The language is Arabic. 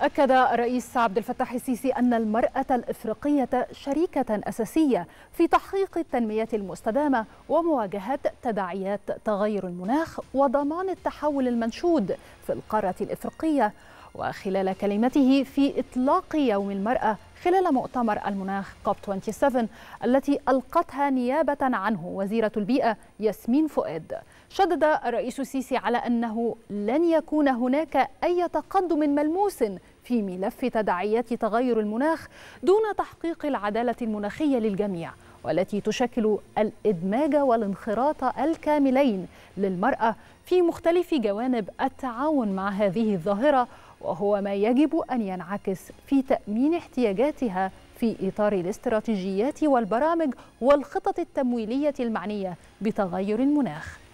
أكد الرئيس عبد الفتاح السيسي أن المرأة الإفريقية شريكة أساسية في تحقيق التنمية المستدامة ومواجهة تداعيات تغير المناخ وضمان التحول المنشود في القارة الإفريقية وخلال كلمته في إطلاق يوم المرأة خلال مؤتمر المناخ كوب 27 التي ألقتها نيابة عنه وزيرة البيئة ياسمين فؤاد شدد الرئيس السيسي على أنه لن يكون هناك أي تقدم ملموس في ملف تداعيات تغير المناخ دون تحقيق العدالة المناخية للجميع والتي تشكل الإدماج والانخراط الكاملين للمرأة في مختلف جوانب التعاون مع هذه الظاهرة وهو ما يجب أن ينعكس في تأمين احتياجاتها في إطار الاستراتيجيات والبرامج والخطط التمويلية المعنية بتغير المناخ